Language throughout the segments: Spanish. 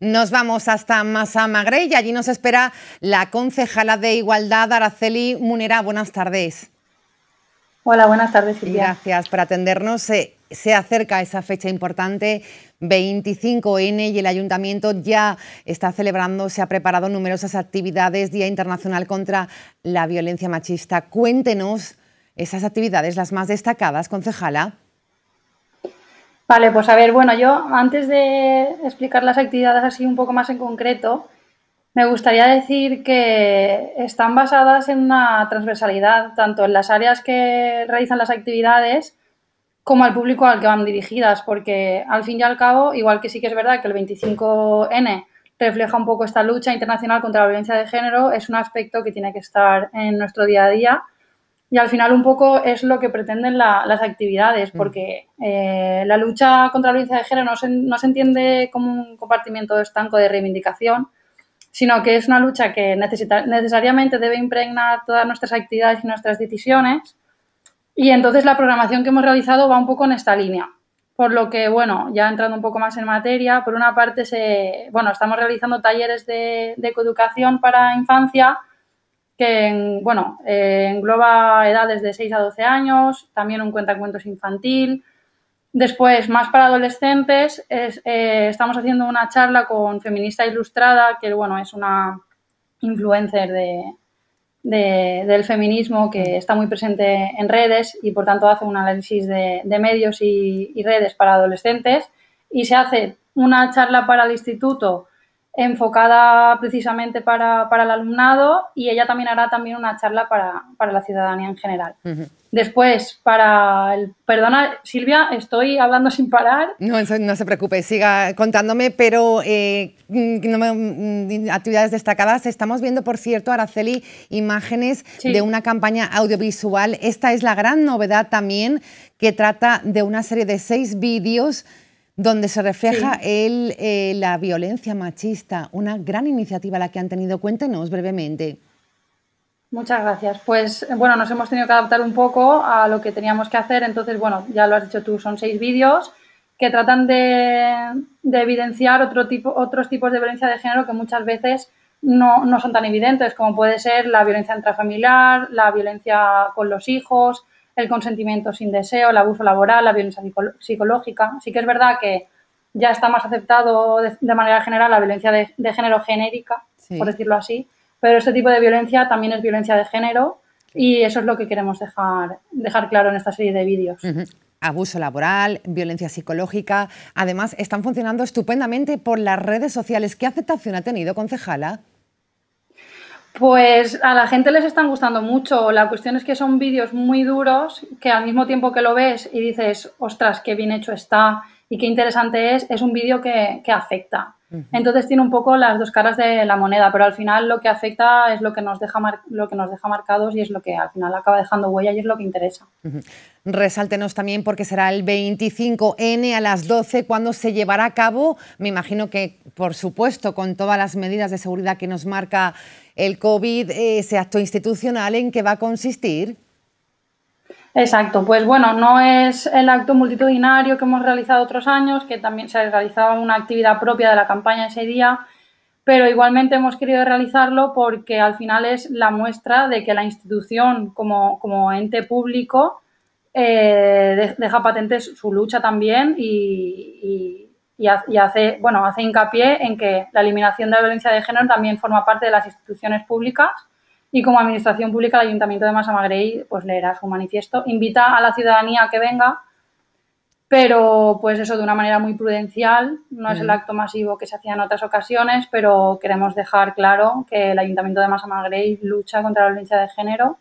Nos vamos hasta Masamagre y allí nos espera la concejala de Igualdad, Araceli Munera. Buenas tardes. Hola, buenas tardes, Silvia. Gracias por atendernos. Se, se acerca esa fecha importante, 25N, y el ayuntamiento ya está celebrando, se ha preparado numerosas actividades, Día Internacional contra la Violencia Machista. Cuéntenos esas actividades, las más destacadas, concejala. Vale, pues a ver, bueno, yo antes de explicar las actividades así un poco más en concreto, me gustaría decir que están basadas en una transversalidad, tanto en las áreas que realizan las actividades como al público al que van dirigidas, porque al fin y al cabo, igual que sí que es verdad que el 25N refleja un poco esta lucha internacional contra la violencia de género, es un aspecto que tiene que estar en nuestro día a día y al final un poco es lo que pretenden las actividades, mm. porque eh, la lucha contra la violencia de género no se, entiende como un compartimiento estanco de reivindicación, sino que es una lucha que necesariamente debe impregnar todas nuestras actividades y nuestras decisiones. Y entonces la programación que hemos realizado va un poco en esta línea. Por lo que, bueno, ya entrando un poco más en materia, por una parte, se, bueno, estamos realizando talleres de, de para infancia, que bueno, eh, engloba edades de 6 a 12 años, también un cuenta cuentacuentos infantil. Después, más para adolescentes, eh, estamos haciendo una charla con Feminista Ilustrada, que bueno, es una influencer de, del feminismo que mm. está muy presente en redes y por tanto hace un análisis de, medios y redes para adolescentes. Y se hace una charla para el instituto enfocada precisamente para, el alumnado y ella también hará también una charla para, la ciudadanía en general. Después, para el... Perdona, Silvia, estoy hablando sin parar. No, no se preocupe, siga contándome, pero eh, mm, mm, actividades destacadas. Estamos viendo, por cierto, Araceli, imágenes de una campaña audiovisual. Esta es la gran novedad también, que trata de una serie de seis vídeos donde se refleja eh, la violencia machista, una gran iniciativa la que han tenido. Cuéntenos brevemente. Muchas gracias. Pues bueno, nos hemos tenido que adaptar un poco a lo que teníamos que hacer. Entonces, bueno, ya lo has dicho tú, son seis vídeos que tratan de, evidenciar otro tipo, otros tipos de violencia de género que muchas veces no son tan evidentes, como puede ser la violencia intrafamiliar, la violencia con los hijos, el consentimiento sin deseo, el abuso laboral, la violencia psicológica. Sí que es verdad que ya está más aceptado de, manera general la violencia de, género genérica, por decirlo así, pero este tipo de violencia también es violencia de género y eso es lo que queremos dejar, dejar claro en esta serie de vídeos. Abuso laboral, violencia psicológica, además están funcionando estupendamente por las redes sociales. ¿Qué aceptación ha tenido, concejala? Pues a la gente les están gustando mucho. La cuestión es que son vídeos muy duros que al mismo tiempo que lo ves y dices, ostras, qué bien hecho está y qué interesante es, es un vídeo que, que afecta. Entonces tiene un poco las dos caras de la moneda, pero al final lo que afecta es lo que nos deja lo que nos deja marcados y es lo que al final acaba dejando huella y es lo que interesa. Resáltenos también porque será el 25N a las 12 cuando se llevará a cabo, me imagino que por supuesto con todas las medidas de seguridad que nos marca el COVID, eh, ese acto institucional en que va a consistir. Exacto, pues bueno, no es el acto multitudinario que hemos realizado otros años, que también se realizaba una actividad propia de la campaña ese día, pero igualmente hemos querido realizarlo porque al final es la muestra de que la institución como, como ente público eh, deja patente su lucha también y, hace, bueno, hace hincapié en que la eliminación de la violencia de género también forma parte de las instituciones públicas y como Administración Pública, el Ayuntamiento de Magrey, pues leerá su manifiesto. Invita a la ciudadanía a que venga, pero pues eso de una manera muy prudencial. No es el acto masivo que se hacía en otras ocasiones, pero queremos dejar claro que el Ayuntamiento de Magrey lucha contra la violencia de género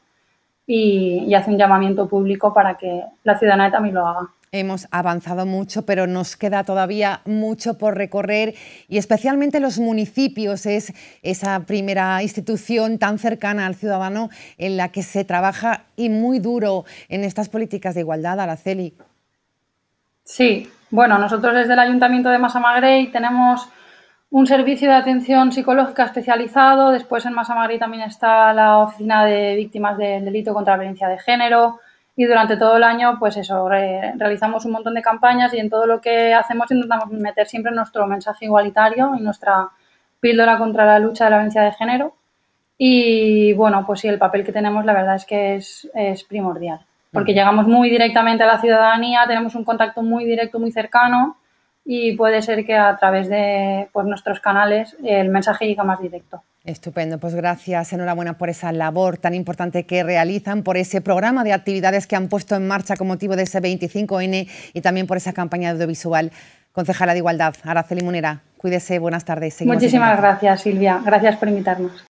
y hace un llamamiento público para que la ciudadanía también lo haga. Hemos avanzado mucho, pero nos queda todavía mucho por recorrer y especialmente los municipios es esa primera institución tan cercana al ciudadano en la que se trabaja y muy duro en estas políticas de igualdad, Araceli. Sí, bueno, nosotros desde el Ayuntamiento de Masamagrey tenemos un servicio de atención psicológica especializado, después en Masamagrey también está la Oficina de Víctimas del Delito contra la Violencia de Género, y durante todo el año, pues eso, realizamos un montón de campañas y en todo lo que hacemos intentamos meter siempre nuestro mensaje igualitario y nuestra píldora contra la lucha de la violencia de género. Y bueno, pues sí, el papel que tenemos la verdad es que es, es primordial, porque llegamos muy directamente a la ciudadanía, tenemos un contacto muy directo, muy cercano y puede ser que a través de pues, nuestros canales el mensaje llegue más directo. Estupendo, pues gracias, enhorabuena por esa labor tan importante que realizan, por ese programa de actividades que han puesto en marcha con motivo de ese 25N y también por esa campaña audiovisual. Concejala de Igualdad, Araceli Munera, cuídese, buenas tardes. Muchísimas gracias, Silvia, gracias por invitarnos.